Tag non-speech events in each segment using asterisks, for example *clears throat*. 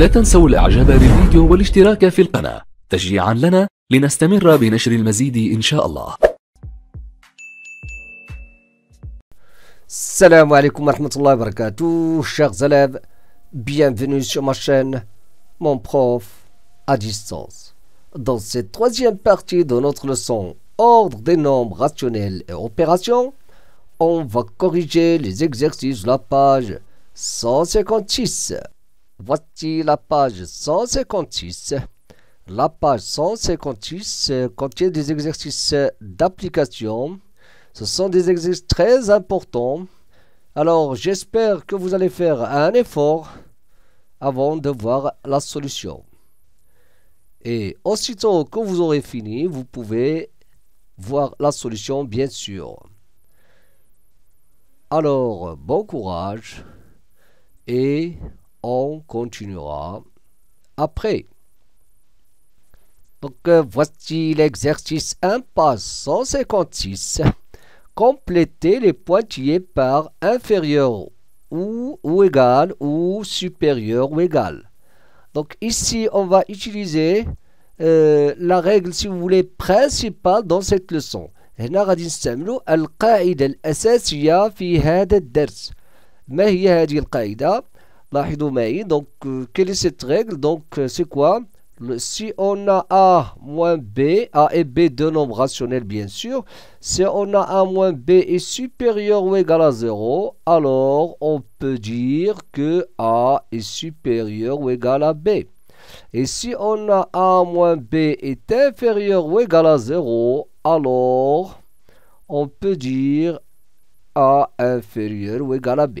لا تنسوا الاعجاب بالفيديو والاشتراك في القناة تشجيعا لنا لنستمر بنشر المزيد ان شاء الله السلام عليكم ورحمة الله وبركاته الشيخ زلاب بيانفينو سو ما شان مون بروف اديستانس Dans cette troisième partie de notre leçon Ordre des nombres rationnels et opérations, on va corriger les exercices de la page 156. Voici la page 156. La page 156 contient des exercices d'application. Ce sont des exercices très importants. Alors j'espère que vous allez faire un effort avant de voir la solution. Et aussitôt que vous aurez fini, vous pouvez voir la solution bien sûr. Alors bon courage et on continuera après. Donc euh, voici l'exercice 1, page 156. Complétez les pointillés par inférieur ou, ou égal ou supérieur ou égal. Donc ici on va utiliser euh, la règle si vous voulez principale dans cette leçon. في هذا الدرس la Donc, euh, quelle est cette règle Donc, euh, c'est quoi Si on a A moins B, A et B deux nombres rationnels bien sûr, si on a A moins B est supérieur ou égal à 0, alors on peut dire que A est supérieur ou égal à B. Et si on a A moins B est inférieur ou égal à 0, alors on peut dire A inférieur ou égal à B.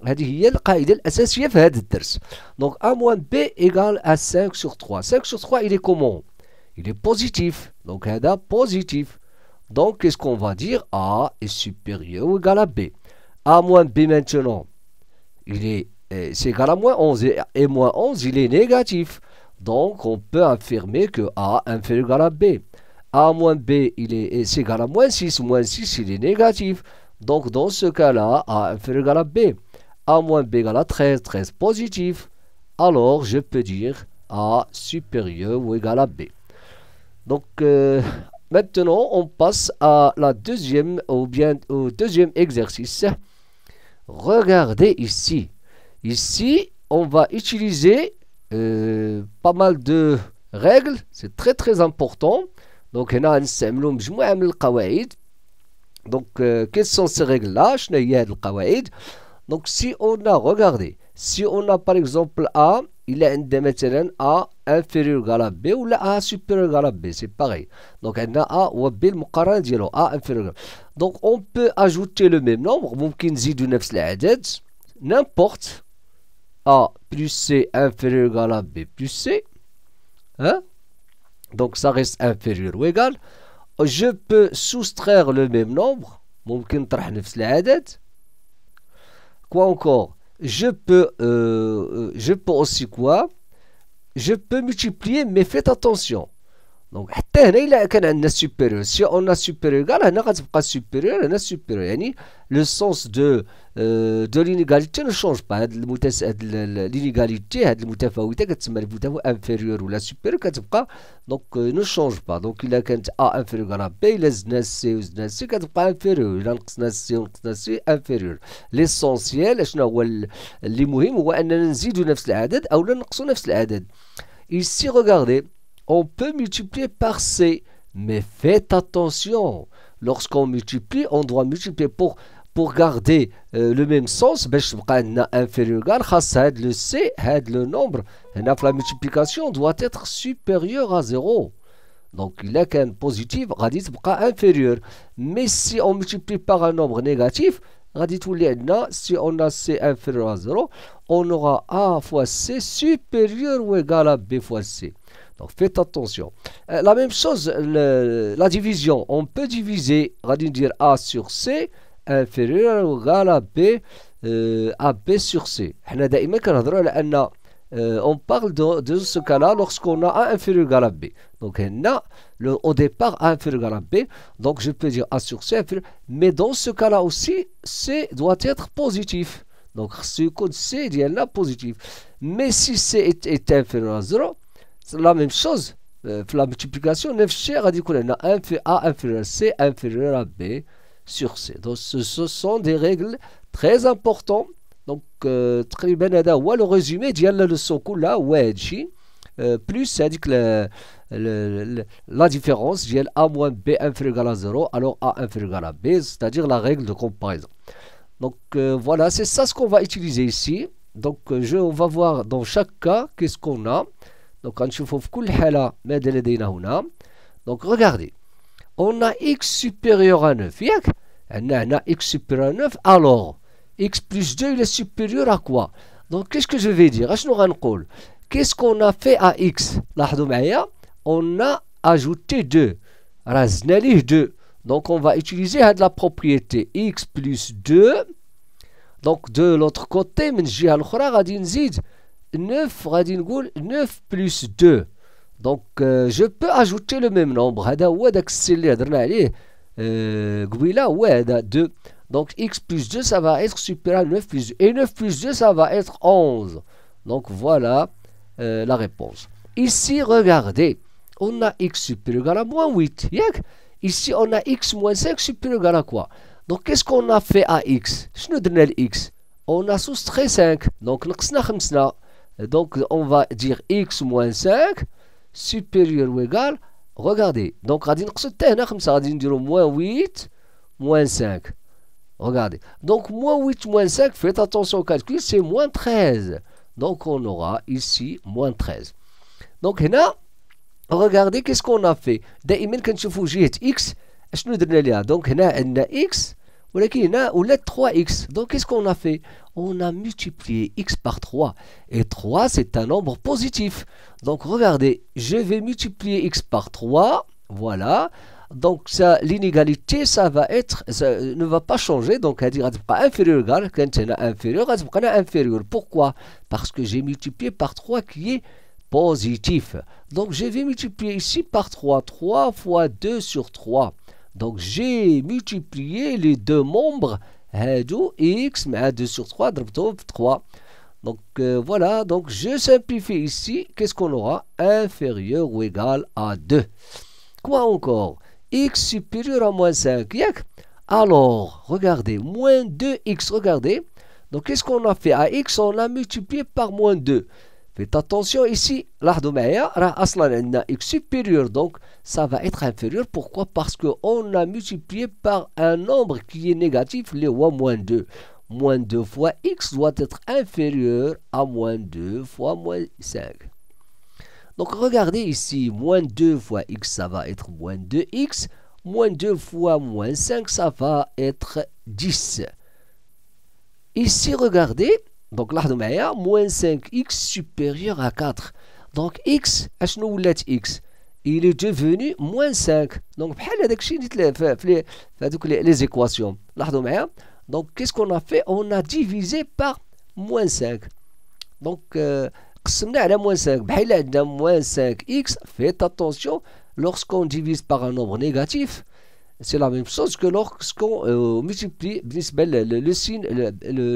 Donc, A moins B égale à 5 sur 3 5 sur 3 il est comment Il est positif donc هذا positif donc qu'est-ce qu'on va dire A est supérieur ou égal à B A moins B maintenant il euh, c'est égal à moins 11 et, moins 11 il est négatif donc on peut affirmer que A inférieur à B A moins B il est c'est égal à moins 6 moins 6 il est négatif donc dans ce cas là A inférieur à B a moins B égale à 13, 13 positif, alors je peux dire A supérieur ou égal à B. Donc euh, maintenant on passe à la deuxième ou bien au deuxième exercice. Regardez ici. Ici on va utiliser euh, pas mal de règles, c'est très très important. Donc on a un Donc euh, quelles sont ces règles là donc si on a, regardez, si on a par exemple A, il est un A inférieur égal à B ou A supérieur égal à B, c'est pareil. Donc on a A ou B le dire A inférieur. Donc on peut ajouter le même nombre, ممكن نزيدو نفس n'importe A plus C inférieur égal à B plus C. Hein. Donc ça reste inférieur ou égal. Je peux soustraire le même nombre, ممكن نطرح نفس Quoi encore Je peux, euh, euh, je peux aussi quoi Je peux multiplier, mais faites attention. دونك حتى هنا الا كان عندنا سوبيريور سي اون سوبيريور كاع هنا غتبقى سوبيريور هنا سوبيريور يعني لو سونس دو دو لينيغاليتي نو شونج با هاد المتس هاد لينيغاليتي هاد المتفاوته كتسمى المتفاوت انفيريور ولا سوبيريور كتبقى دونك نو شونج با دونك الا كانت ا انفيريور على بي الا زدنا سي وزدنا سي كتبقى انفيريور الا نقصنا سي ونقصنا سي انفيريور ليسونسيال شنو هو اللي مهم هو اننا نزيدو نفس العدد او نقصو نفس العدد ici regardez on peut multiplier par C. Mais faites attention, lorsqu'on multiplie, on doit multiplier pour, pour garder euh, le même sens. Le C, le nombre. La multiplication doit être supérieure à 0. Donc, il a qu'un positif, inférieur. Mais si on multiplie par un nombre négatif, si on a C inférieur à 0, on aura A fois C supérieur ou égal à B fois C. Donc faites attention. Euh, la même chose, la division. On peut diviser, on va dire A sur C inférieur ou égal à B, euh, B sur C. Euh, on parle de, ce cas-là lorsqu'on a A inférieur ou égal à B. Donc a le, au départ, A inférieur ou égal à B. Donc je peux dire A sur C inférieur. Mais dans ce cas-là aussi, C doit être positif. Donc ce code C est positif. Mais si C est inférieur à 0, c'est la même chose. Euh, la multiplication, A A inférieur à C, inférieur à B sur C. Donc ce, sont des règles très importantes. Donc, euh, très bien, le résumé de la leçon là, ouais, euh, plus cest à la, différence j'ai a moins b inférieur à 0 alors a inférieur à b c'est-à-dire la règle de comparaison donc voilà c'est ça ce qu'on va utiliser ici donc on va voir dans chaque cas qu'est-ce qu'on a donc Donc regardez on a x supérieur à 9 eh, on x supérieur à 9 alors x plus 2 est supérieur à quoi Donc qu'est-ce que je vais dire Qu'est-ce qu'on a fait à x on a ajouté 2 2 Donc on va utiliser la propriété x plus 2 donc de l'autre côté on va utiliser 9 9 plus 2 Donc, euh, je peux ajouter le même nombre. 2 euh, Donc x plus 2, ça va être supérieur à 9 plus 2. Et 9 plus 2, ça va être 11. Donc voilà euh, la réponse. Ici, regardez, on a x supérieur à moins 8. Ici, on a x moins 5 supérieur à quoi Donc qu'est-ce qu'on a fait à x Je nous donne x. On a soustrait 5. Donc, donc on va dire x moins 5 supérieur ou égal. Regardez. Donc on va dire moins 8 moins 5. Regardez. Donc moins 8 moins 5, faites attention au calcul, c'est moins 13. Donc on aura ici moins 13. Donc là, regardez qu'est-ce qu'on a fait. دائما كنشوفوا جهه x On درنا x 3x Donc, qu'est-ce qu'on a fait on a multiplié x par 3. Et 3, c'est un nombre positif. Donc regardez, je vais multiplier x par 3. Voilà. Donc l'inégalité, ça va être, ne va pas changer. Donc à dire, pas inférieur égal, inférieur, inférieur. Pourquoi Parce que j'ai multiplié par 3 qui est positif. Donc je vais multiplier ici par 3. 3 fois 2 sur 3. Donc j'ai multiplié les deux membres هادو x مع 2 sur 3 3 donc euh, voilà donc je simplifie ici qu'est-ce qu'on aura inférieur ou égal à 2 quoi encore x supérieur à moins 5 alors regardez moins 2x regardez donc qu'est-ce qu'on a fait à x on l'a multiplié par moins 2 Faites attention ici, x supérieur, donc ça va être inférieur. Pourquoi Parce qu'on a multiplié par un nombre qui est négatif, les 1 moins 2. Moins 2 fois x doit être inférieur à moins 2 fois moins 5. Donc regardez ici, moins 2 fois x, ça va être moins 2x. Moins 2 fois moins 5, ça va être 10. Ici, regardez, donc là, moins 5x supérieur à 4. Donc x, x Il est devenu moins 5. Donc, les équations. Donc, qu'est-ce qu'on a fait On a divisé par moins 5. Donc, euh, a moins 5. moins 5x, faites attention, lorsqu'on divise par un nombre négatif, c'est la même chose que lorsqu'on euh, multiplie ben, le,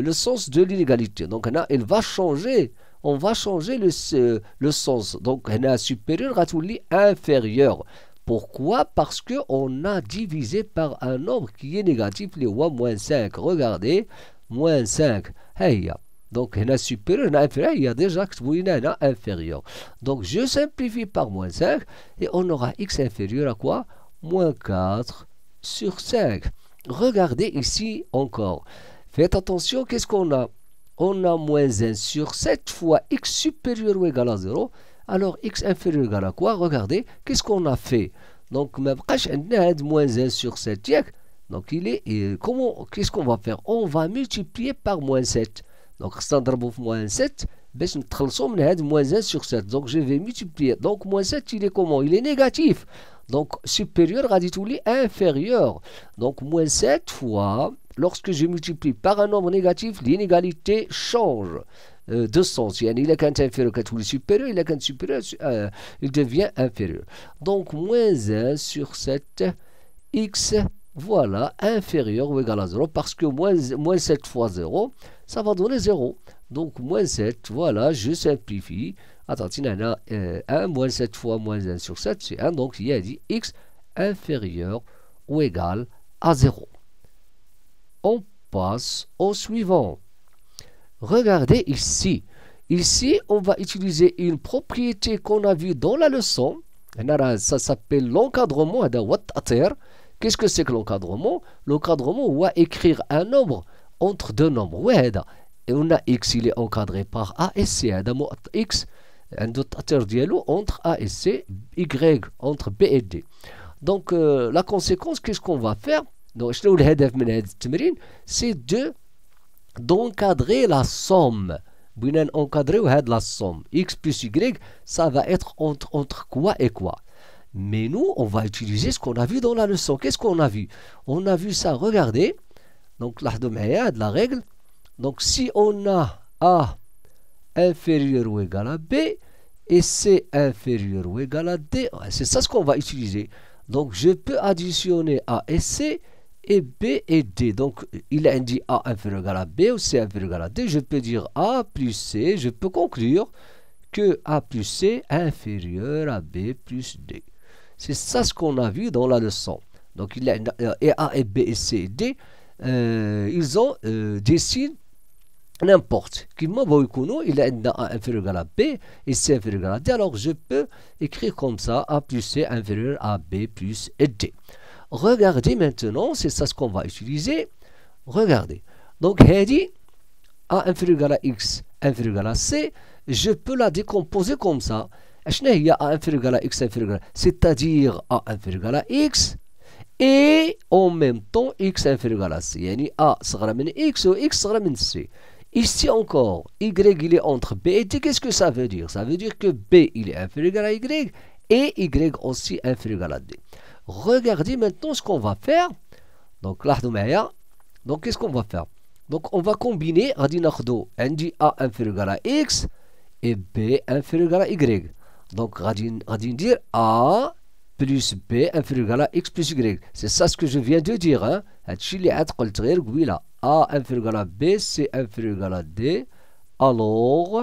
le, sens de l'inégalité. Donc, il va changer. On va changer le, sens. Donc, on a supérieur à tout inférieur. Pourquoi Parce qu'on a divisé par un nombre qui est négatif, les moins 5. Regardez, moins 5. Hey, donc, on a supérieur, on a inférieur, il y a déjà que inférieur. Donc, je simplifie par moins 5 et on aura x inférieur à quoi Moins 4 sur 5. Regardez ici encore. Faites attention, qu'est-ce qu'on a On a moins 1 sur 7 fois x supérieur ou égal à 0. Alors x inférieur ou égal à quoi Regardez, qu'est-ce qu'on a fait Donc, moins 1 sur 7. Donc, il est, comment, qu'est-ce qu'on va faire On va multiplier par moins 7. Donc, moins 7, باش transforme, من 1 sur 7 Donc, je vais multiplier. Donc, moins 7 il est comment il est négatif donc supérieur, raditouli inférieur. Donc moins 7 fois, lorsque je multiplie par un nombre négatif, l'inégalité change euh, de sens. Il est inférieur à tous supérieur supérieur, il est supérieur, euh, il devient inférieur. Donc moins 1 sur 7 x voilà, inférieur ou égal à 0, parce que moins 7 fois 0, ça va donner 0. Donc moins 7, voilà, je simplifie, Attention, on euh, a 1 moins 7 fois moins 1 sur 7, c'est 1. Donc, il y a dit x inférieur ou égal à 0. On passe au suivant. Regardez ici. Ici, on va utiliser une propriété qu'on a vue dans la leçon. Ça s'appelle l'encadrement. Qu'est-ce que c'est que l'encadrement L'encadrement, on va écrire un nombre entre deux nombres. Et on a x, il est encadré par a et c. X, dialo entre A et C, Y entre B et D. Donc euh, la conséquence, qu'est-ce qu'on va faire Donc c'est de d'encadrer la somme. encadrer la somme. X plus Y, ça va être entre, entre quoi et quoi. Mais nous, on va utiliser ce qu'on a vu dans la leçon. Qu'est-ce qu'on a vu On a vu ça, regardez. Donc la règle. Donc si on a A inférieur ou égal à B et C inférieur ou égal à D. C'est ça ce qu'on va utiliser. Donc je peux additionner A et C et B et D. Donc il a indiqué A inférieur ou égal à B ou C inférieur ou égal à D. Je peux dire A plus C. Je peux conclure que A plus C inférieur à B plus D. C'est ça ce qu'on a vu dans la leçon. Donc il a, euh, et A et B et C et D, euh, ils ont euh, décidé n'importe. nous, il a inférieur à B et C inférieur à D. Alors, je peux écrire comme ça A plus C inférieur à B plus D. Regardez maintenant, c'est ça ce qu'on va utiliser. Regardez. Donc, Hedi, A inférieur à X inférieur à C, je peux la décomposer comme ça. A inférieur à X inférieur à C'est-à-dire A inférieur à X et en même temps X inférieur à C. Yani A sera X ou X sera C. Ici encore, y il est entre b et D. Qu'est-ce que ça veut dire Ça veut dire que b il est inférieur à y et y aussi inférieur à d. Regardez maintenant ce qu'on va faire. Donc là, donc qu'est-ce qu'on va faire Donc on va combiner Radinardo, A inférieur à x et b inférieur à y. Donc radin dire A plus B inférieur à x plus y. C'est ça ce que je viens de dire. Hein? A inférieur à B, C inférieur à D. Alors,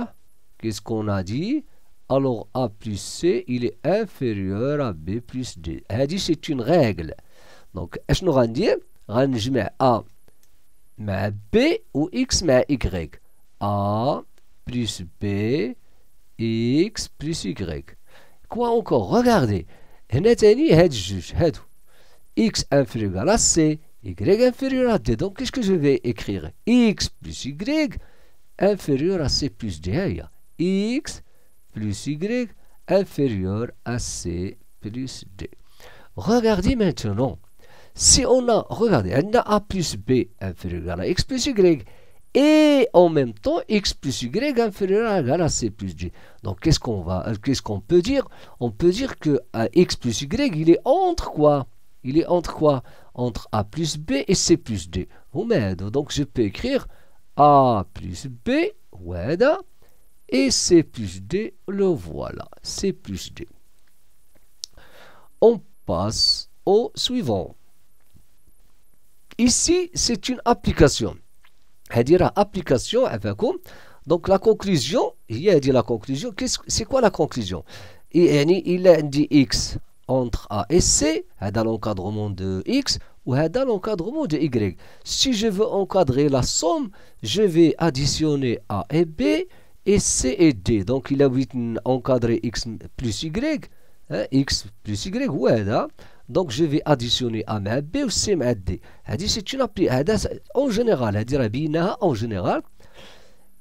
qu'est-ce qu'on a dit Alors A plus C, il est inférieur à B plus D. C'est une règle. Donc, est-ce qu'on va dire A mais B ou X mais Y. A plus B, X plus Y. Quoi encore Regardez. X inférieur à C, y inférieur à d. Donc, qu'est-ce que je vais écrire x plus y inférieur à c plus d. x plus y inférieur à c plus d. Regardez maintenant. Si on a, regardez, on a a plus b inférieur à x plus y et en même temps x plus y inférieur à c plus d. Donc qu'est-ce qu'on va, euh, qu'est-ce qu'on peut dire On peut dire que euh, x plus y, il est entre quoi il est entre quoi Entre A plus B et C plus D. Donc je peux écrire A plus B, et C plus D, le voilà. C plus D. On passe au suivant. Ici, c'est une application. Elle dira application avec Donc la conclusion, il y a dit la conclusion. C'est quoi la conclusion il a dit x entre A et C, dans l'encadrement de X, ou dans l'encadrement de Y. Si je veux encadrer la somme, je vais additionner A et B et C et D. Donc il a encadré X plus Y, hein, X plus Y, ouais, là. Donc je vais additionner A et B ou C et D. C'est une appli, en général, en général.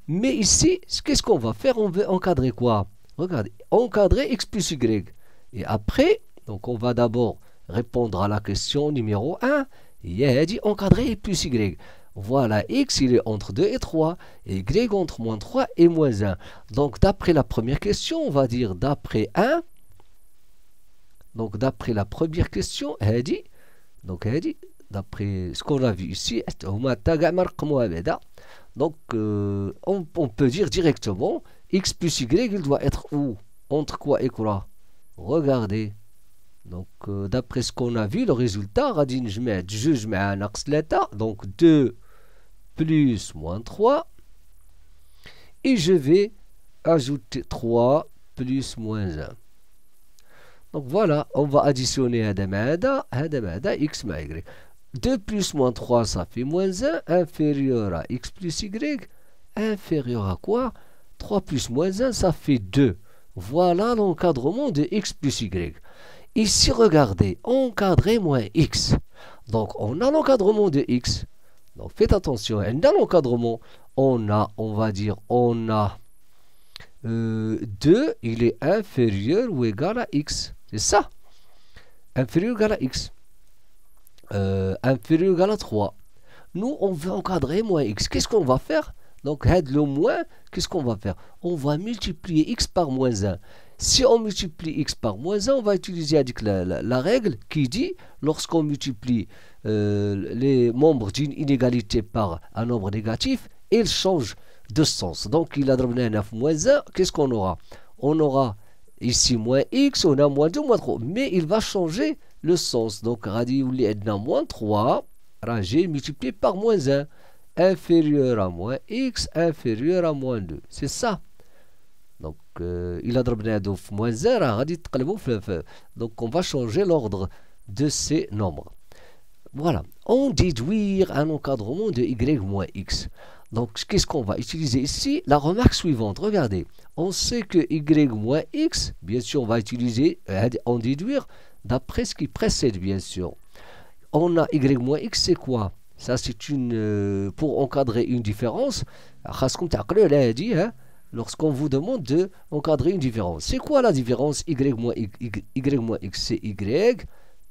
Mais ici, qu'est-ce qu'on va faire On veut encadrer quoi Regardez, encadrer X plus Y. Et après, donc on va d'abord répondre à la question numéro 1. dit, encadré plus Y. Voilà, x il est entre 2 et 3, et y entre moins 3 et moins 1. Donc d'après la première question, on va dire d'après 1. Donc d'après la première question, dit... donc dit, d'après ce qu'on a vu ici, donc euh, on, on, peut dire directement x plus y, il doit être où Entre quoi et quoi Regardez. Donc, euh, d'après ce qu'on a vu, le résultat, je mets un mets un donc 2 plus moins 3. Et je vais ajouter 3 plus moins 1. Donc voilà, on va additionner Adamada, à x y. 2 plus moins 3, ça fait moins 1, inférieur à x plus y, inférieur à quoi 3 plus moins 1, ça fait 2. Voilà l'encadrement de x plus y. Ici, regardez, encadré moins x. Donc, on a l'encadrement de x. Donc, faites attention, hein. dans l'encadrement, on a, on va dire, on a 2, euh, il est inférieur ou égal à x. C'est ça. Inférieur ou égal à x. Euh, inférieur ou égal à 3. Nous, on veut encadrer moins x. Qu'est-ce qu'on va faire Donc, aide le moins, qu'est-ce qu'on va faire On va multiplier x par moins 1. Si on multiplie x par moins 1, on va utiliser la, la, règle qui dit, lorsqu'on multiplie euh, les membres d'une inégalité par un nombre négatif, il change de sens. Donc, il a un 9 moins 1, qu'est-ce qu'on aura On aura ici moins x, on a moins 2, moins 3. Mais il va changer le sens. Donc, radiouli edna moins 3, rangé, multiplié par moins 1, inférieur à moins x, inférieur à moins 2. C'est ça. Euh, il a هادو moins dit زير راه غادي يتقلبوا Donc, on va changer l'ordre de ces nombres. Voilà, on déduire un encadrement de y moins x. Donc, qu'est-ce qu'on va utiliser ici La remarque suivante, regardez. On sait que y x, bien sûr, on va utiliser, en euh, déduire, d'après ce qui précède, bien sûr. On a y x, c'est quoi Ça, c'est une... Euh, pour encadrer une différence, lorsqu'on vous demande d'encadrer une différence. C'est quoi la différence y moins y, x C'est y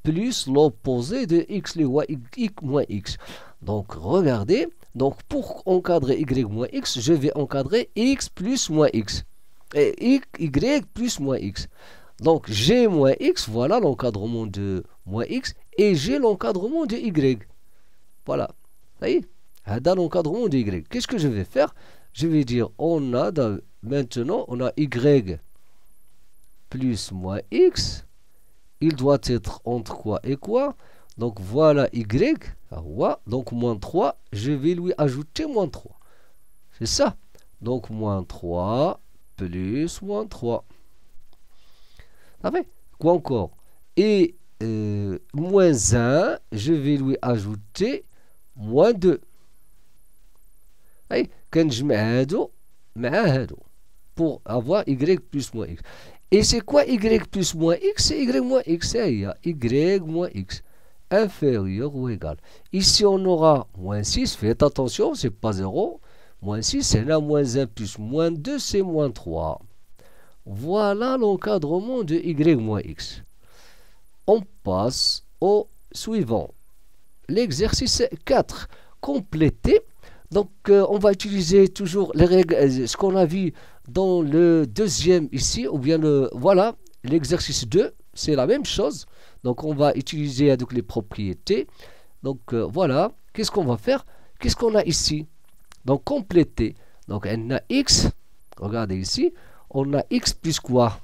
plus l'opposé de x, le y, x moins x. Donc regardez, donc pour encadrer y moins x, je vais encadrer x plus moins x. Et y plus moins x. Donc j'ai moins x, voilà l'encadrement de moins x, et j'ai l'encadrement de y. Voilà. Vous voyez Dans l'encadrement de y. Qu'est-ce que je vais faire je vais dire, on a maintenant, on a y plus moins x. Il doit être entre quoi et quoi Donc voilà y. Ah, donc moins 3, je vais lui ajouter moins 3. C'est ça. Donc moins 3 plus moins 3. Ah Quoi encore Et euh, moins 1, je vais lui ajouter moins 2. Allez, كنجمع mets un pour avoir y plus moins x et c'est quoi y plus moins x c'est y moins x c'est y moins x inférieur ou égal ici on aura moins 6 faites attention c'est pas 0 moins 6 c'est là moins 1 plus moins 2 c'est moins 3 voilà l'encadrement de y moins x on passe au suivant l'exercice 4 compléter donc, euh, on va utiliser toujours les règles, euh, ce qu'on a vu dans le deuxième ici, ou bien le, voilà, l'exercice 2, c'est la même chose. Donc, on va utiliser donc, les propriétés. Donc, euh, voilà, qu'est-ce qu'on va faire Qu'est-ce qu'on a ici Donc, compléter. Donc, on a x, regardez ici, on a x plus quoi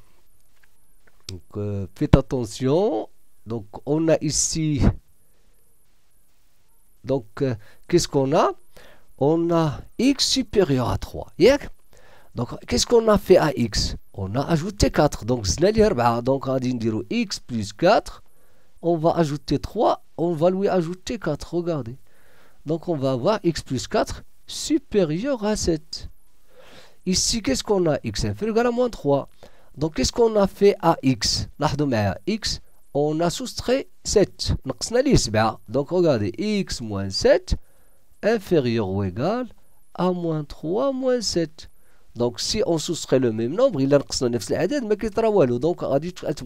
Donc, faites attention. Donc, on a ici... Donc, qu'est-ce qu'on a on a x supérieur à 3. Donc, qu'est-ce qu'on a fait à x On a ajouté 4. Donc, bah, donc on va x plus 4. On va ajouter 3. On va lui ajouter 4. Regardez. Donc, on va avoir x plus 4 supérieur à 7. Ici, qu'est-ce qu'on a x inférieur à moins 3. Donc, qu'est-ce qu'on a fait à x bah, x, on a soustrait 7. Bah. Donc, regardez, x moins 7 inférieur ou égal à moins 3 moins 7. Donc si on soustrait le même nombre, il a le Donc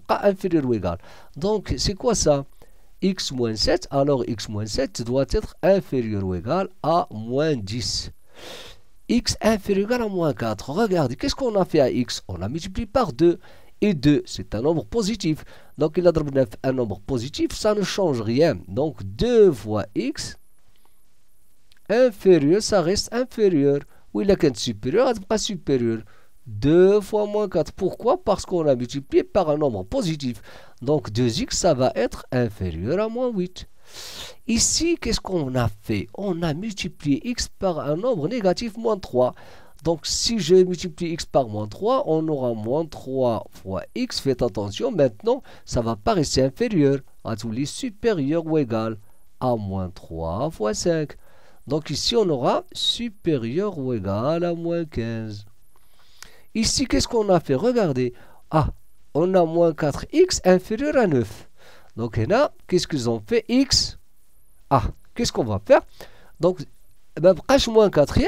inférieur ou égal. Donc c'est quoi ça x moins 7, alors x moins 7 doit être inférieur ou égal à moins 10. x inférieur ou égal à moins 4. Regardez, qu'est-ce qu'on a fait à x On l'a multiplié par 2. Et 2, c'est un nombre positif. Donc il a un nombre positif, ça ne change rien. Donc 2 fois x, inférieur, ça reste inférieur. Oui, la quête supérieure, pas supérieure. 2 fois moins 4. Pourquoi Parce qu'on a multiplié par un nombre positif. Donc 2x, ça va être inférieur à moins 8. Ici, qu'est-ce qu'on a fait On a multiplié x par un nombre négatif, moins 3. Donc si je multiplie x par moins 3, on aura moins 3 fois x. Faites attention, maintenant, ça va pas rester inférieur. À tous les supérieurs ou égal à moins 3 fois 5. Donc ici, on aura supérieur ou égal à moins 15. Ici, qu'est-ce qu'on a fait Regardez. Ah, on a moins 4x inférieur à 9. Donc là, qu'est-ce qu'ils ont fait X. Ah, qu'est-ce qu'on va faire Donc, eh ben, h moins 4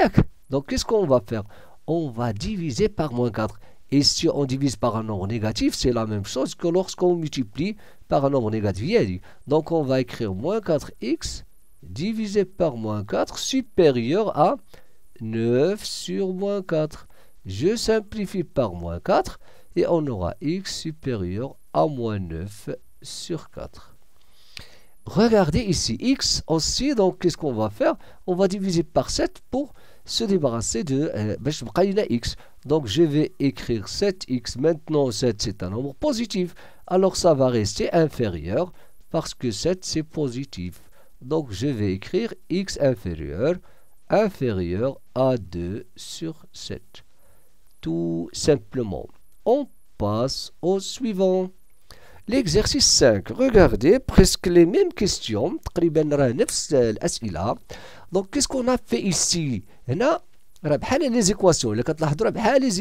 Donc qu'est-ce qu'on va faire On va diviser par moins 4. Et si on divise par un nombre négatif, c'est la même chose que lorsqu'on multiplie par un nombre négatif. Donc on va écrire moins 4x divisé par moins 4 supérieur à 9 sur moins 4. Je simplifie par moins 4 et on aura x supérieur à moins 9 sur 4. Regardez ici, x aussi, donc qu'est-ce qu'on va faire On va diviser par 7 pour se débarrasser de euh, x. Donc je vais écrire 7x. Maintenant 7 c'est un nombre positif. Alors ça va rester inférieur parce que 7 c'est positif. Donc je vais écrire x inférieur inférieur à 2 sur 7. Tout simplement. On passe au suivant. L'exercice 5. Regardez, presque les mêmes questions. Donc qu'est-ce qu'on a fait ici les équations. les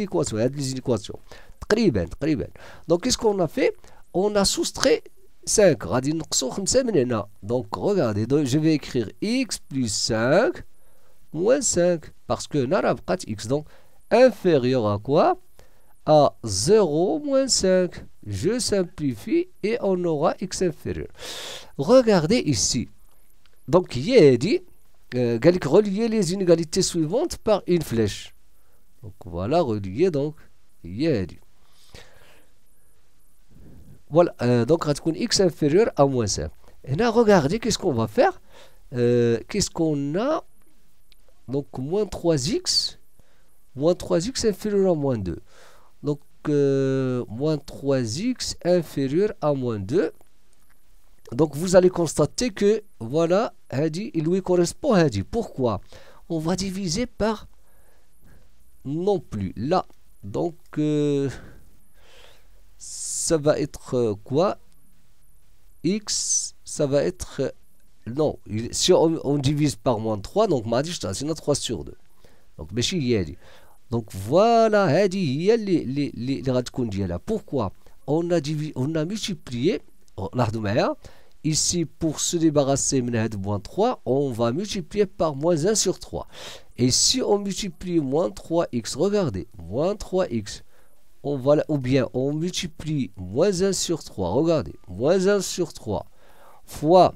équations. Les équations. Donc qu'est-ce qu'on a fait On a soustrait 5. Donc regardez, je vais écrire x plus 5 moins 5. Parce que n'arabe x donc inférieur à quoi À 0 moins 5. Je simplifie et on aura x inférieur. Regardez ici. Donc il y a dit, euh, relier les inégalités suivantes par une flèche. Donc voilà, relier, donc, il y a dit voilà, euh, donc x inférieur à moins Et là regardez qu'est-ce qu'on va faire euh, qu'est-ce qu'on a donc moins 3x moins 3x inférieur à moins 2 donc euh, moins 3x inférieur à moins 2 donc vous allez constater que voilà il lui correspond Hadi pourquoi on va diviser par non plus là donc euh, ça va être euh, quoi X, ça va être... Euh, non, si on, divise par moins 3, donc ma c'est 3 sur 2. Donc, mais y Donc voilà, les هي اللي les Pourquoi On a on a multiplié, oh, ici pour se débarrasser de moins 3, on va multiplier par moins 1 sur 3. Et si on multiplie moins 3x, regardez, moins 3x, ou bien on multiplie moins 1 sur 3, regardez, moins 1 sur 3 fois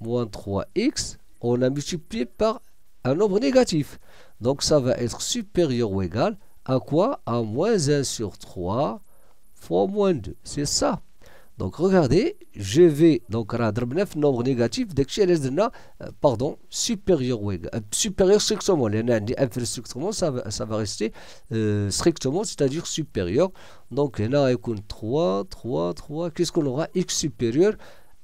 moins 3x, on a multiplié par un nombre négatif. Donc ça va être supérieur ou égal à quoi À moins 1 sur 3 fois moins 2. C'est ça. Donc regardez, je vais donc nombre négatif dès que j'ai pardon, supérieur euh, supérieur strictement. strictement ça va, ça va rester euh, strictement, c'est-à-dire supérieur. Donc là, avec 3, 3, 3, qu'est-ce qu'on aura x supérieur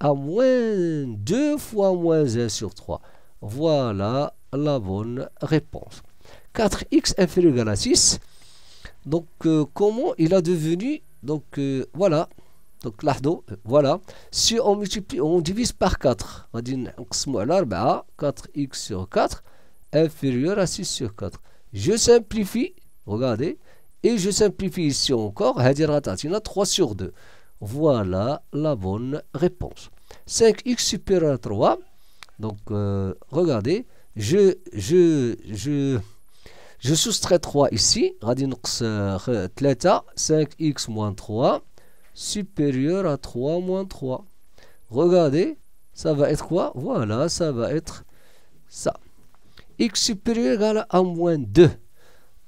à moins 2 fois moins 1 sur 3. Voilà la bonne réponse. 4x inférieur à 6. Donc euh, comment il a devenu donc voilà donc là, euh, voilà. Si on multiplie, on divise par 4. On dit 4x ben, sur 4 inférieur à 6 sur 4. Je simplifie, regardez, et je simplifie ici encore, hein, il y a 3 sur 2. Voilà la bonne réponse. 5x supérieur à 3. Donc euh, regardez, je, je, je, soustrais 3 ici. 3, 5x euh, moins 3 supérieur à 3 moins 3. Regardez, ça va être quoi Voilà, ça va être ça. x supérieur égal à moins 2.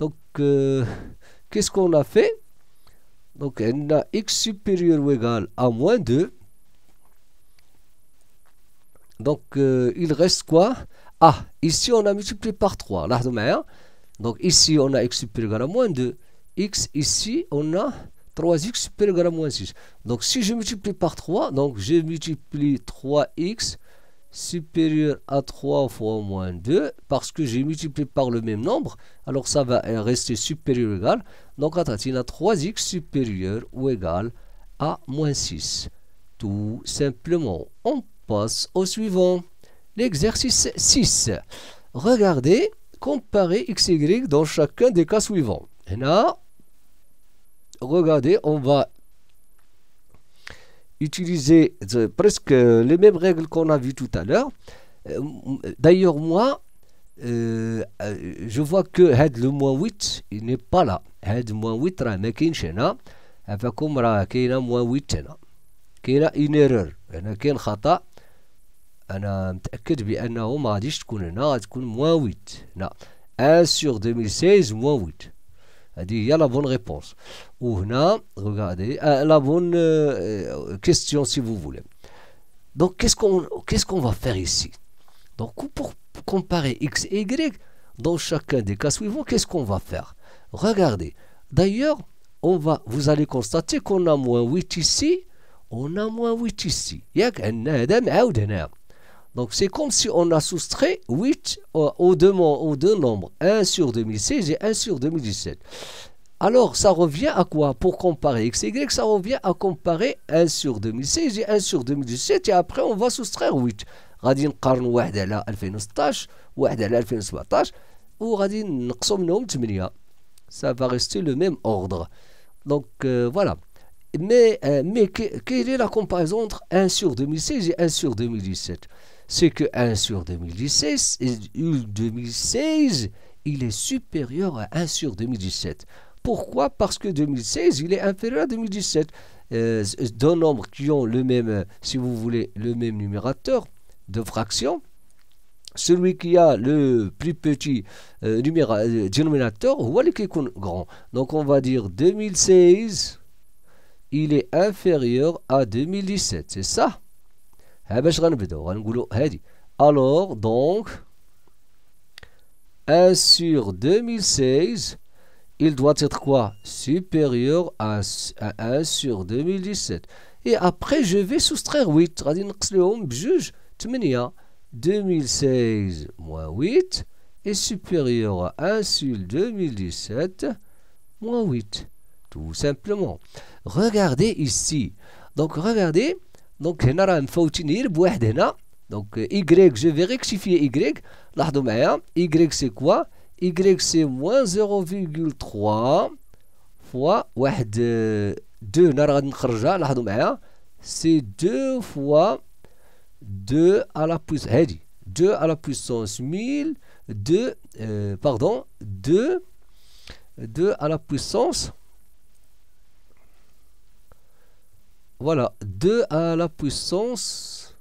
Donc, euh, qu'est-ce qu'on a fait Donc, on a x supérieur ou égal à moins 2. Donc, euh, il reste quoi Ah, ici, on a multiplié par 3. Là, hein Donc, ici, on a x supérieur ou égal à moins 2. x, ici, on a 3x supérieur à moins 6. Donc si je multiplie par 3, donc je multiplie 3x supérieur à 3 fois moins 2, parce que j'ai multiplié par le même nombre, alors ça va rester supérieur ou égal. Donc attends, il a 3x supérieur ou égal à moins 6. Tout simplement. On passe au suivant. L'exercice 6. Regardez, comparez x, et y dans chacun des cas suivants. Et là, regardez, on va utiliser presque les mêmes règles qu'on a vu tout à l'heure. Euh, d'ailleurs, moi, euh, euh, je vois que le moins 8, il n'est pas là. Had moins 8, راه ما كاينش هنا. عفاكم راه كاينه moins 8 هنا. erreur! il y هنا كاين خطا. انا متاكد بانه ما غاديش تكون هنا غتكون moins 8 هنا. 1 sur 2016 moins 8. y a لا بون on regardez, euh, la bonne euh, euh, question si vous voulez. Donc qu'est-ce qu'on qu'est-ce va faire ici Donc pour comparer x et y dans chacun des cas suivants, qu'est-ce qu'on va faire Regardez. D'ailleurs, on va vous allez constater qu'on a moins 8 ici, on a moins 8 ici. Donc c'est comme si on a soustrait 8 aux deux, aux deux nombres, 1 sur 2016 et 1 sur 2017. Alors ça revient à quoi Pour comparer x et y, ça revient à comparer 1 sur 2016 et 1 sur 2017 et après on va soustraire 8. Radin Karn واحد 2016 واحد 2017 ou Radin ça va rester le même ordre donc euh, voilà mais, euh, quelle est la comparaison entre 1 sur 2016 et 1 sur 2017 c'est que 1 sur 2016 et 2016 il est supérieur à 1 sur 2017 pourquoi Parce que 2016, il est inférieur à 2017. Euh, deux nombres qui ont le même, euh, si vous voulez, le même numérateur de fraction, celui qui a le plus petit euh, euh, dénominateur, voilà est grand. Donc on va dire 2016, il est inférieur à 2017, c'est ça Alors, donc, 1 sur 2016 il doit être quoi Supérieur à, 1 sur 2017. Et après, je vais soustraire 8. غادي نقص لهم 2016 moins 8 est supérieur à 1 sur 2017 moins 8. Tout simplement. Regardez ici. Donc regardez. Donc هنا راه Donc y je vais rectifier y. l'ardo y c'est quoi y c'est moins 0,3 fois 2 c'est 2 fois 2 à la puissance 2 à la puissance 1000 2 euh, pardon 2 2 à la puissance voilà 2 à la puissance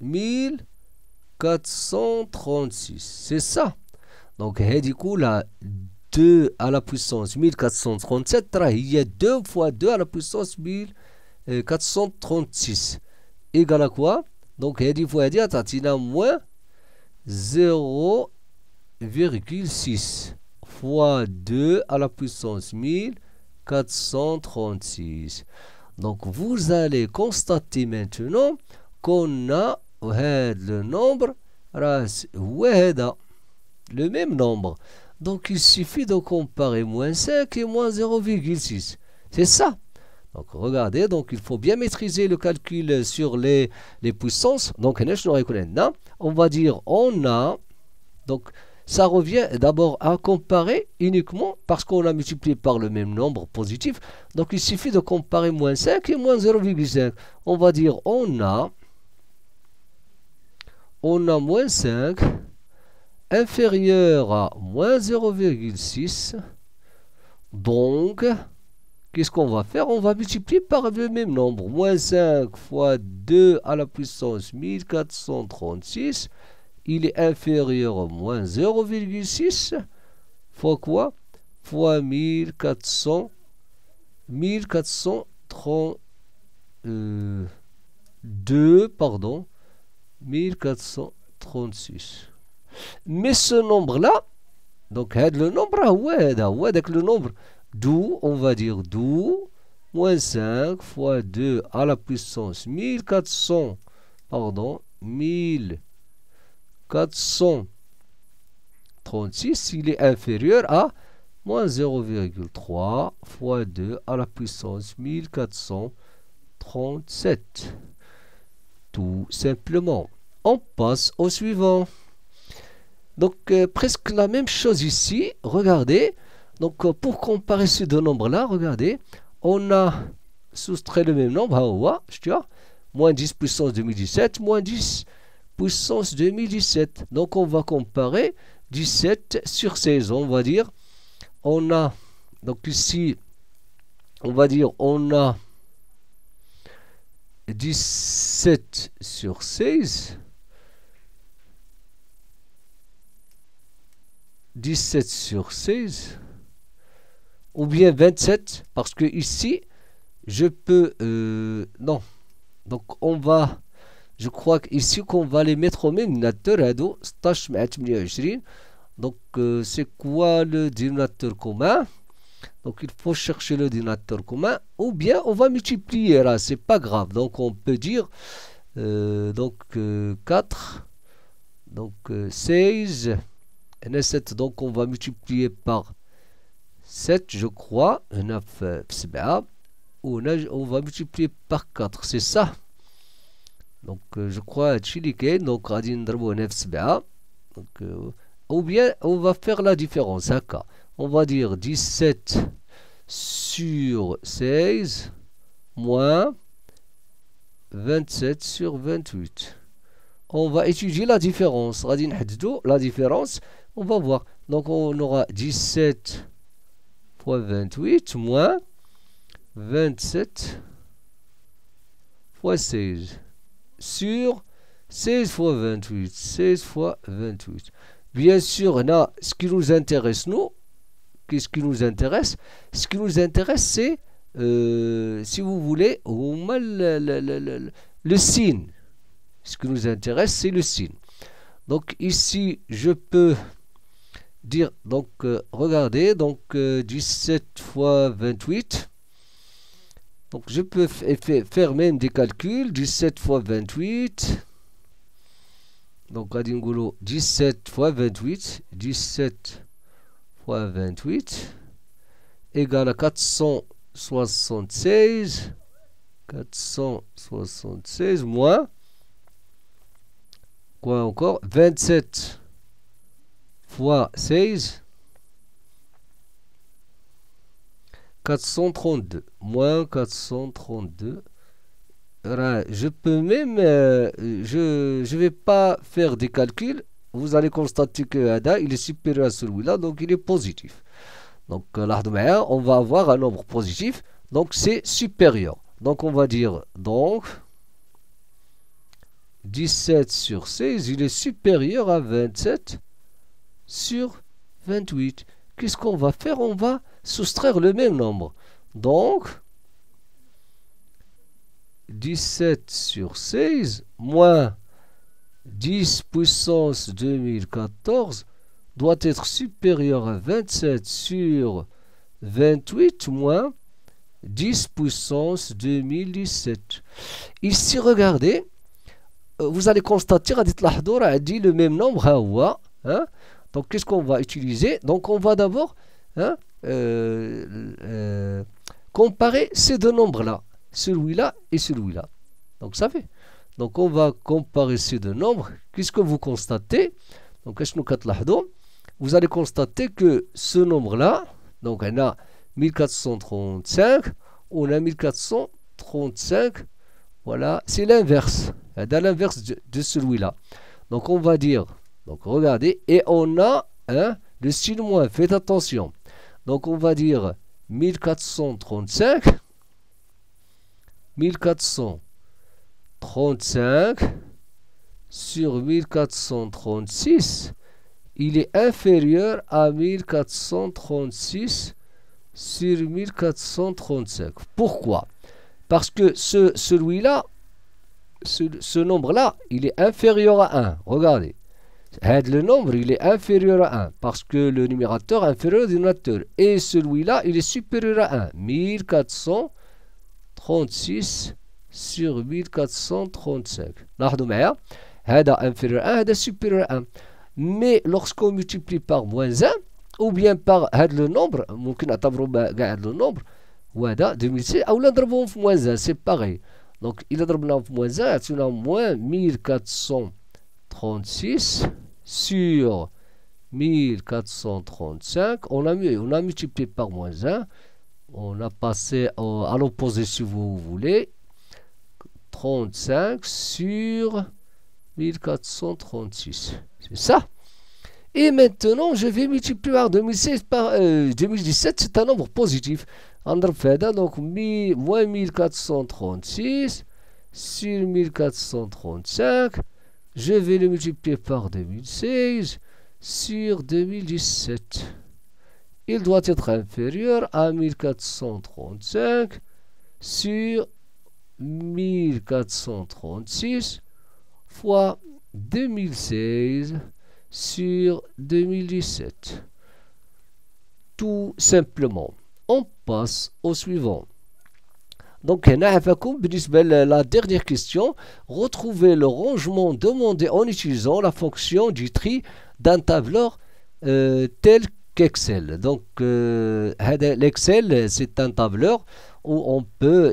1436 c'est ça donc, du coup, là, 2 à la puissance 1437, il y a 2 fois 2 à la puissance 1436. Égal à quoi Donc, il fois dire, moins 0,6 fois 2 à la puissance 1436. Donc, vous allez constater maintenant qu'on a le nombre, le même nombre. Donc il suffit de comparer moins 5 et moins 0,6. C'est ça. Donc regardez, donc il faut bien maîtriser le calcul sur les, les puissances. Donc on va dire on a, donc ça revient d'abord à comparer uniquement parce qu'on a multiplié par le même nombre positif. Donc il suffit de comparer moins 5 et moins 0,5. On va dire on a, on a moins 5 inférieur à moins 0,6. Donc, qu'est-ce qu'on va faire On va multiplier par le même nombre. Moins 5 fois 2 à la puissance 1436. Il est inférieur à moins 0,6. Fois quoi Fois 1400. 1432, euh, pardon. 1436. Mais ce nombre-là, donc hein, le nombre, ah ah ouais, avec le nombre d'où, on va dire d'où, moins 5 fois 2 à la puissance 1400, pardon, 1436, il est inférieur à moins 0,3 fois 2 à la puissance 1437. Tout simplement. On passe au suivant. Donc euh, presque la même chose ici, regardez. Donc euh, pour comparer ces deux nombres-là, regardez, on a soustrait le même nombre, je vois, moins 10 puissance 2017, moins 10 puissance 2017. Donc on va comparer 17 sur 16, on va dire. On a, donc ici, on va dire, on a 17 sur 16 17 sur 16 ou bien 27 parce que ici je peux euh, non donc on va je crois qu'ici qu'on va les mettre au dénominateur donc euh, c'est quoi le dénominateur commun donc il faut chercher le dénominateur commun ou bien on va multiplier là c'est pas grave donc on peut dire euh, donc 4 donc 16 donc on va multiplier par 7 je crois 9 euh, on va multiplier par 4 c'est ça donc euh, je crois donc donc euh, ou bien on va faire la différence on va dire 17 sur 16 moins 27 sur 28 on va étudier la différence la différence on va voir. Donc on aura 17 fois 28 moins 27 fois 16 sur 16 fois 28. 16 fois 28. Bien sûr, là, ce qui nous intéresse, nous, qu'est-ce qui nous intéresse Ce qui nous intéresse, c'est, euh, si vous voulez, le, le signe. Ce qui nous intéresse, c'est le signe. Donc ici, je peux dire donc euh, regardez donc 17 euh, fois 28 donc je peux faire même des calculs 17 fois 28 donc dingolo 17 fois 28 17 fois 28 égale à 476 476 moins quoi encore 27 fois 16 432 moins 432 je peux même euh, je je vais pas faire des calculs vous allez constater que Ada il est supérieur à celui-là donc il est positif donc euh, là on va avoir un nombre positif donc c'est supérieur donc on va dire donc 17 sur 16 il est supérieur à 27 sur 28. Qu'est-ce qu'on va faire On va soustraire le même nombre. Donc, 17 sur 16 moins 10 puissance 2014 doit être supérieur à 27 sur 28 moins 10 puissance 2017. Ici, regardez, euh, vous allez constater, a dit le même nombre, hein, donc qu'est-ce qu'on va utiliser Donc on va d'abord hein, euh, euh, comparer ces deux nombres-là, celui-là et celui-là. Donc ça fait. Donc on va comparer ces deux nombres. Qu'est-ce que vous constatez Donc vous allez constater que ce nombre-là, donc on a 1435, on a 1435, voilà, c'est l'inverse, l'inverse de celui-là. Donc on va dire donc regardez, et on a un hein, le signe moins, faites attention. Donc on va dire 1435, 1435 sur 1436, il est inférieur à 1436 sur 1435. Pourquoi Parce que ce, celui-là, ce, ce nombre-là, il est inférieur à 1. Regardez. Le nombre, il est inférieur à 1 parce que le numérateur est inférieur au dénominateur. Et celui-là, il est supérieur à 1. 1436 sur 1435. est inférieur à 1, est supérieur à 1. Mais lorsqu'on multiplie par moins 1, ou bien par le nombre, ممكن نعتبروا كاع le nombre, وهذا 2006 او نضربوهم moins 1 c'est pareil Donc il a moins 1 a moins 1400 36 sur 1435. On a, on a multiplié par moins 1. On a passé à l'opposé si vous voulez. 35 sur 1436. C'est ça. Et maintenant, je vais multiplier par par 2017, euh, c'est un nombre positif. Donc, moins 1436 sur 1435 je vais le multiplier par 2016 sur 2017. Il doit être inférieur à 1435 sur 1436 fois 2016 sur 2017. Tout simplement, on passe au suivant. Donc, la dernière question, retrouver le rangement demandé en utilisant la fonction du tri d'un tableur euh, tel qu'Excel. Donc, euh, l'Excel, c'est un tableur où on peut,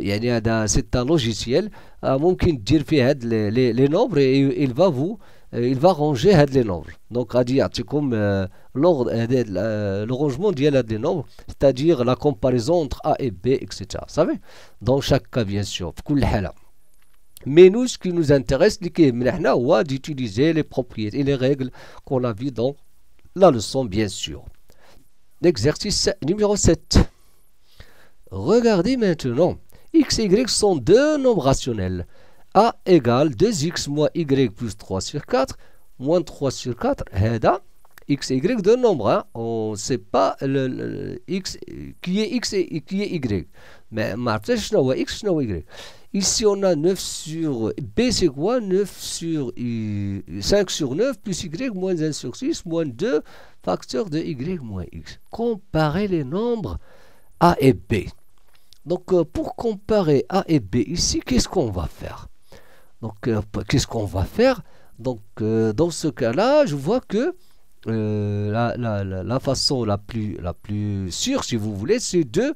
c'est un logiciel, on ah, dire les nombres et il va vous euh, il va ranger à nombres, Donc, c'est ah, comme euh, euh, le rangement des nombres, c'est-à-dire la comparaison entre A et B etc. savez dans chaque cas bien sûr mais nous ce qui nous intéresse c'est d'utiliser les propriétés et les règles qu'on a vues dans la leçon bien sûr l'exercice numéro 7 regardez maintenant x et y sont deux nombres rationnels a égale 2x moins y plus 3 sur 4, moins 3 sur 4, هذا x et y de nombre, hein. on ne sait pas le, x, qui est x et qui est y. Mais x, y. Ici, on a 9 sur... B, c'est quoi 9 sur... 5 sur 9 plus y moins 1 sur 6 moins 2 facteur de y moins x. Comparer les nombres A et B. Donc, euh, pour comparer A et B ici, qu'est-ce qu'on va faire donc, euh, qu'est-ce qu'on va faire Donc, euh, dans ce cas-là, je vois que euh, la, façon la plus, la plus sûre, si vous voulez, c'est de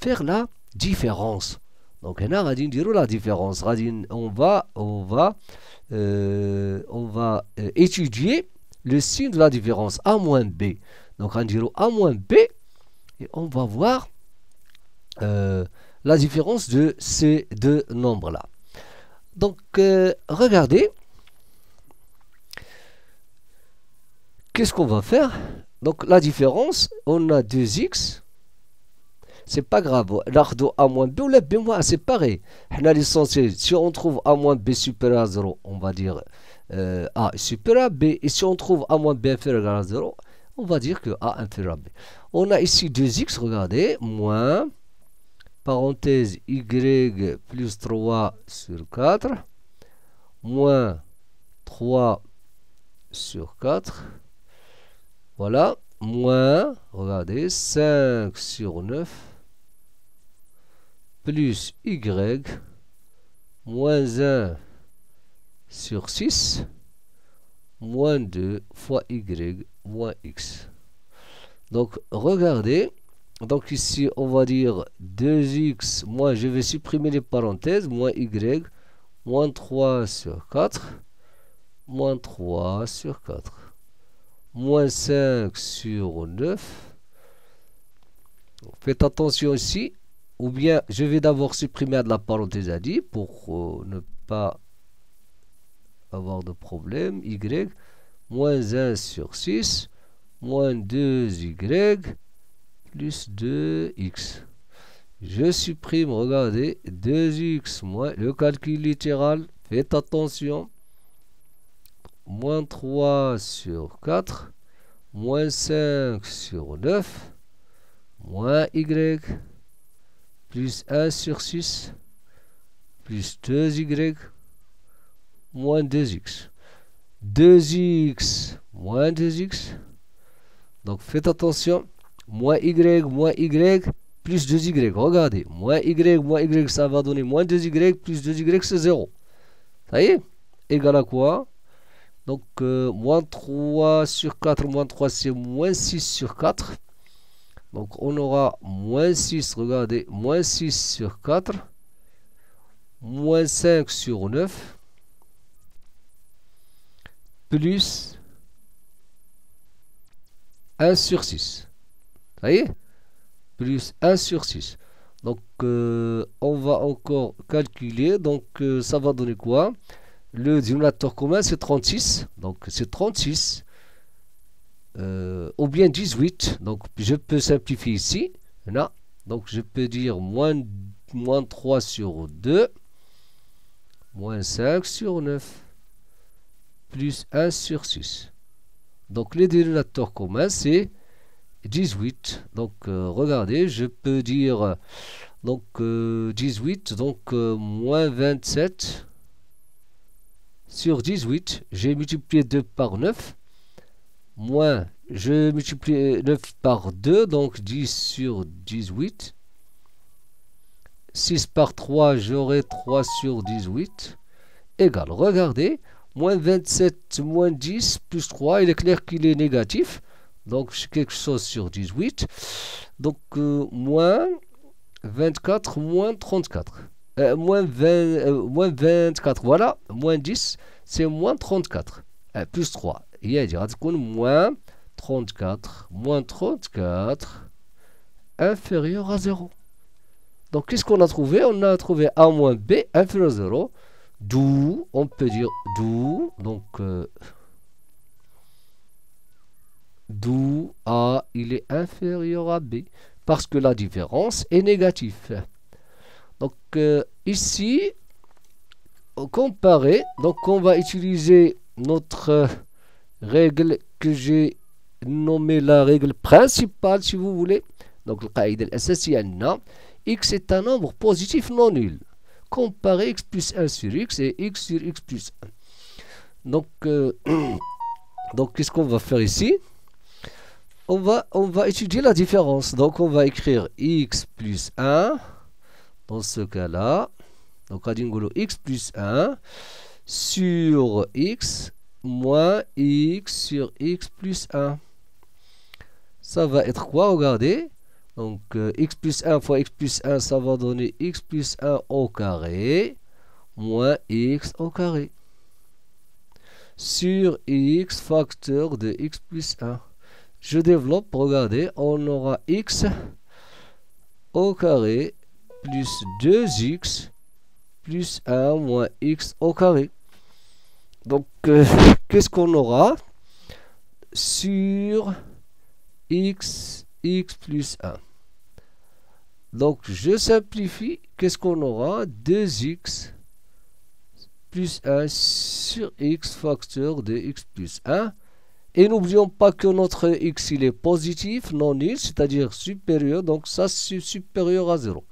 faire la différence. Donc, la différence. On va, on va, on va étudier le signe de la différence A moins B. Donc, on A moins B et on va voir la différence de ces deux nombres-là. Donc, euh, regardez. Qu'est-ce qu'on va faire Donc, la différence, on a 2x. C'est pas grave. L'ardo a moins b ou la b moins a, c'est pareil. On a l'essentiel. Si on trouve a moins b supérieur à 0, on va dire euh, a supérieur à b. Et si on trouve a moins b inférieur à 0, on va dire que a inférieur à b. On a ici 2x, regardez, moins parenthèse y plus 3 sur 4 moins 3 sur 4 voilà moins regardez 5 sur 9 plus y moins 1 sur 6 moins 2 fois y moins x donc regardez donc ici on va dire 2x moi je vais supprimer les parenthèses moins y moins 3 sur 4 moins 3 sur 4 moins 5 sur 9 faites attention ici ou bien je vais d'abord supprimer de la parenthèse à 10 pour euh, ne pas avoir de problème y moins 1 sur 6 moins 2y plus 2x. Je supprime, regardez, 2x moins le calcul littéral. Faites attention. Moins 3 sur 4, moins 5 sur 9, moins y, plus 1 sur 6, plus 2y, moins 2x. 2x moins 2x. Donc faites attention moins y moins y plus 2y. Regardez, moins y moins y, ça va donner moins 2y plus 2y, c'est 0. Ça y est Égal à quoi Donc, euh, moins 3 sur 4, moins 3, c'est moins 6 sur 4. Donc, on aura moins 6, regardez, moins 6 sur 4, moins 5 sur 9, plus 1 sur 6 voyez Plus 1 sur 6. Donc, euh, on va encore calculer. Donc, euh, ça va donner quoi Le dénominateur commun, c'est 36. Donc, c'est 36. Euh, ou bien 18. Donc, je peux simplifier ici. Là. Donc, je peux dire moins, moins 3 sur 2. Moins 5 sur 9. Plus 1 sur 6. Donc, le dénominateur commun, c'est 18. Donc euh, regardez, je peux dire donc 18, euh, donc euh, moins 27 sur 18. J'ai multiplié 2 par 9, moins, je multiplie 9 par 2, donc 10 sur 18. 6 par 3, j'aurai 3 sur 18, Égal, regardez, moins 27 moins 10 plus 3, il est clair qu'il est négatif. Donc quelque chose sur 18. Donc euh, moins 24 moins 34. Euh, moins, 20, 24, euh, voilà, moins 10, c'est moins 34. plus 3. Il y a moins 34, moins 34, inférieur à 0. Donc qu'est-ce qu'on a trouvé On a trouvé A moins B inférieur à 0. D'où, on peut dire d'où, donc d'où A il est inférieur à B, parce que la différence est négative. Donc euh, ici, comparer. donc on va utiliser notre euh, règle que j'ai nommée la règle principale si vous voulez. Donc le qaïd al x est un nombre positif non nul. Comparer x plus 1 sur x et x sur x plus 1. Donc, euh, *clears throat* donc qu'est-ce qu'on va faire ici on va, on va étudier la différence. Donc on va écrire x plus 1 dans ce cas-là. Donc dire x plus 1 sur x moins x sur x plus 1. Ça va être quoi Regardez. Donc euh, x plus 1 fois x plus 1, ça va donner x plus 1 au carré moins x au carré sur x facteur de x plus 1 je développe, regardez, on aura x au carré plus 2x plus 1 moins x au carré. Donc, euh, *laughs* qu'est-ce qu'on aura sur x, x plus 1 Donc, je simplifie. Qu'est-ce qu'on aura 2x plus 1 sur x facteur de x plus 1 et n'oublions pas que notre x il est positif, non nul, c'est-à-dire supérieur, donc ça c'est supérieur à 0.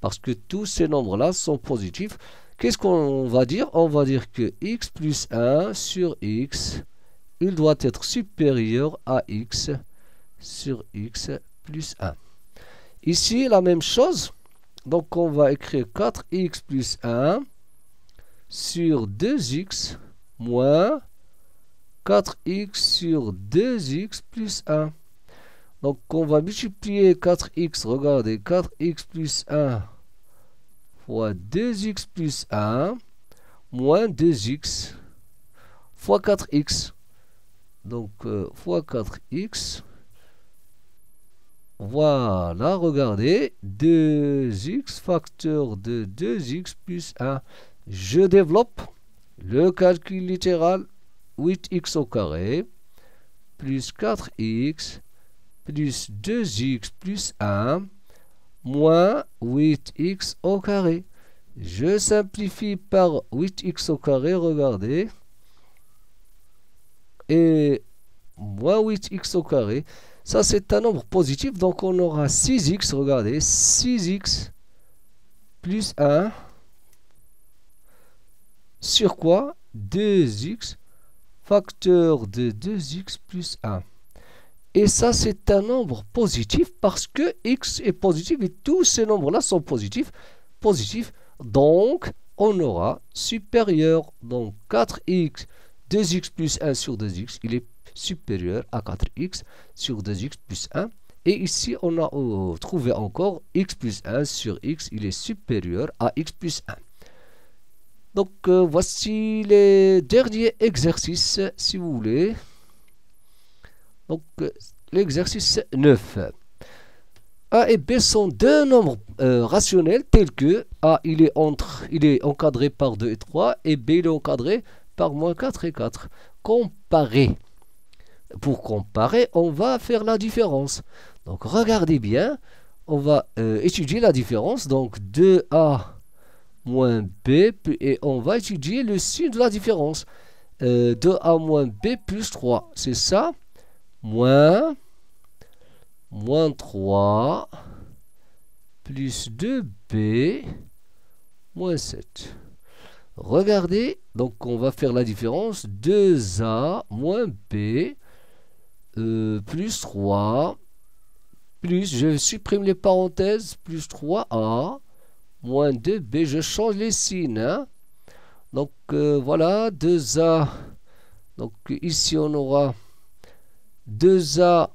Parce que tous ces nombres-là sont positifs. Qu'est-ce qu'on va dire On va dire que x plus 1 sur x, il doit être supérieur à x sur x plus 1. Ici, la même chose. Donc on va écrire 4x plus 1 sur 2x moins 4x sur 2x plus 1. Donc on va multiplier 4x, regardez, 4x plus 1 fois 2x plus 1 moins 2x fois 4x. Donc euh, fois 4x. Voilà, regardez, 2x facteur de 2x plus 1. Je développe le calcul littéral 8x au carré plus 4x plus 2x plus 1 moins 8x au carré. Je simplifie par 8x au carré, regardez. Et moins 8x au carré. Ça, c'est un nombre positif. Donc, on aura 6x, regardez. 6x plus 1 sur quoi 2x facteur de 2x plus 1. Et ça, c'est un nombre positif parce que x est positif et tous ces nombres-là sont positifs. Positifs, donc on aura supérieur. Donc 4x, 2x plus 1 sur 2x, il est supérieur à 4x sur 2x plus 1. Et ici, on a euh, trouvé encore x plus 1 sur x, il est supérieur à x plus 1. Donc euh, voici les derniers exercices si vous voulez. Donc euh, l'exercice 9. A et B sont deux nombres euh, rationnels tels que A il est, entre, il est encadré par 2 et 3 et B est encadré par moins 4 et 4. Comparer. Pour comparer, on va faire la différence. Donc regardez bien, on va étudier la différence. Donc 2A moins B, et on va étudier le signe de la différence. 2A euh, moins B plus 3, c'est ça Moins, moins 3, plus 2B, moins 7. Regardez, donc on va faire la différence. 2A moins B, euh, plus 3, plus, je supprime les parenthèses, plus 3A, moins 2b, je change les signes. Hein. Donc euh, voilà, 2a. Donc ici on aura 2a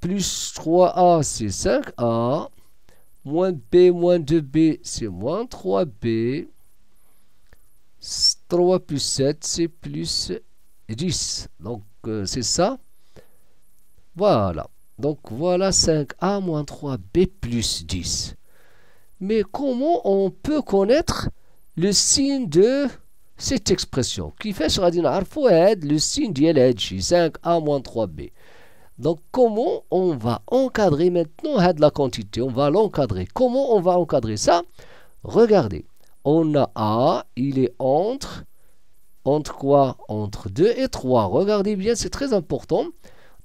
plus 3a, c'est 5a. Moins b, moins 2b, c'est moins 3b. 3 plus 7, c'est plus 10. Donc euh, c'est ça. Voilà. Donc voilà 5a moins 3b plus 10. Mais comment on peut connaître le signe de cette expression Qui fait sur le signe d'Yelhadji, 5A-3B. Donc comment on va encadrer maintenant la quantité On va l'encadrer. Comment on va encadrer ça Regardez, on a A, il est entre, entre quoi Entre 2 et 3. Regardez bien, c'est très important.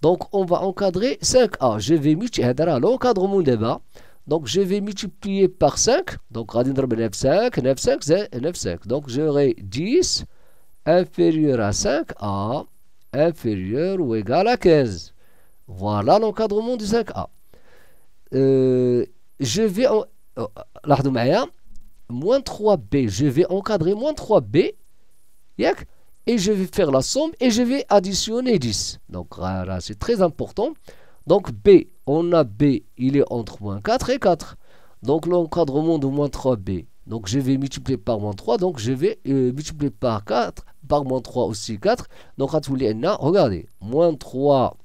Donc on va encadrer 5A. Je vais multiplier l'encadrement bas donc je vais multiplier par 5. Donc 9,5, 9,5, 9,5. Donc j'aurai 10 inférieur à 5A inférieur ou égal à 15. Voilà l'encadrement du 5A. Euh, je vais... En... Euh, moins 3B. Je vais encadrer moins 3B. Et je vais faire la somme et je vais additionner 10. Donc c'est très important. Donc B on a B, il est entre moins 4 et 4. Donc l'encadrement de moins 3B. Donc je vais multiplier par moins 3, donc je vais euh, multiplier par 4, par moins 3 aussi 4. Donc à tous les n, regardez, moins 3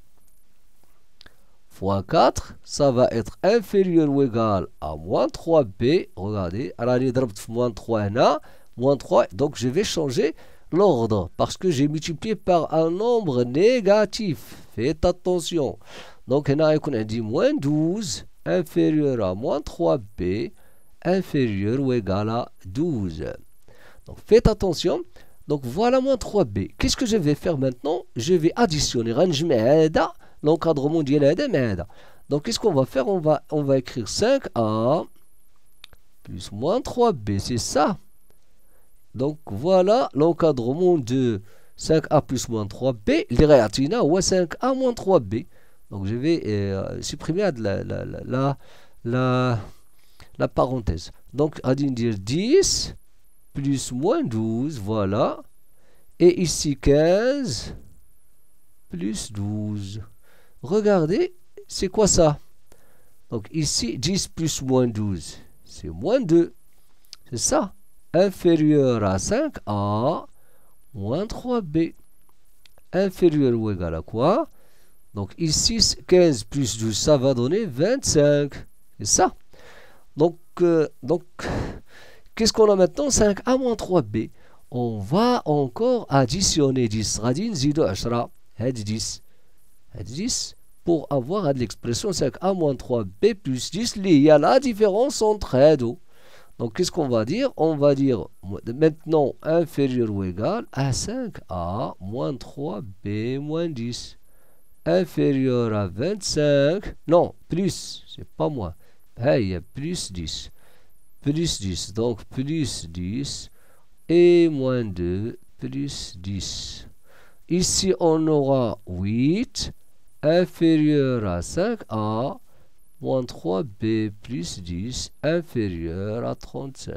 fois 4, ça va être inférieur ou égal à moins 3b. Regardez, alors, à la moins 3 na, moins 3, donc je vais changer l'ordre parce que j'ai multiplié par un nombre négatif. Faites attention. Donc, on a dit moins 12 inférieur à moins 3b inférieur ou égal à 12. Donc, faites attention. Donc, voilà moins 3b. Qu'est-ce que je vais faire maintenant Je vais additionner. L'encadrement d'Yelada. Donc, qu'est-ce qu'on va faire on va, on va écrire 5a plus moins 3b. C'est ça. Donc voilà l'encadrement de 5A plus moins 3B. L'iratina ou 5A moins 3B. Donc je vais euh, supprimer la, la, la parenthèse. Donc à dire 10 plus moins 12, voilà. Et ici 15 plus 12. Regardez, c'est quoi ça Donc ici 10 plus moins 12, c'est moins 2. C'est ça inférieur à 5a moins 3b. Inférieur ou égal à quoi Donc ici, 15 plus 12, ça va donner 25. C'est ça. Donc, euh, donc qu'est-ce qu'on a maintenant 5a moins 3b. On va encore additionner 10. Radin, zido, ashra. 10. 10 pour avoir l'expression 5a moins 3b plus 10 y a la différence entre les donc qu'est-ce qu'on va dire On va dire maintenant inférieur ou égal à 5a moins 3b moins 10. Inférieur à 25. Non, plus, c'est pas moins. il y a plus 10. Plus 10, donc plus 10 et moins 2 plus 10. Ici, on aura 8 inférieur à 5a moins 3b plus 10 inférieur à 35.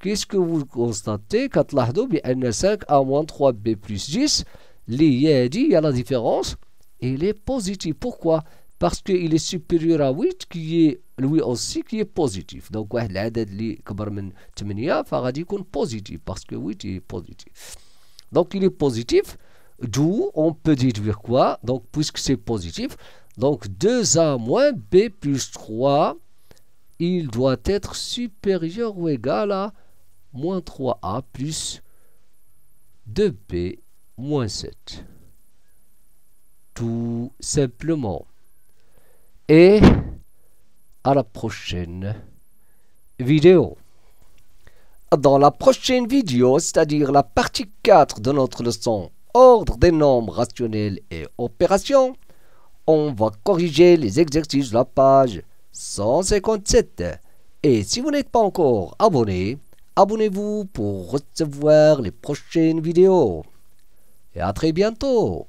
Qu'est-ce que vous constatez quand n 5 à moins 3b plus 10 il y a la différence, il est positif. Pourquoi Parce qu'il est supérieur à 8, qui est lui aussi qui est positif. Donc, l'IED li positif, parce que 8 est positif. Donc, il est positif, d'où on peut déduire quoi Donc, puisque c'est positif, donc 2a moins b plus 3, il doit être supérieur ou égal à moins 3a plus 2b moins 7. Tout simplement. Et à la prochaine vidéo. Dans la prochaine vidéo, c'est-à-dire la partie 4 de notre leçon Ordre des nombres rationnels et opérations, on va corriger les exercices de la page 157. Et si vous n'êtes pas encore abonné, abonnez-vous pour recevoir les prochaines vidéos. Et à très bientôt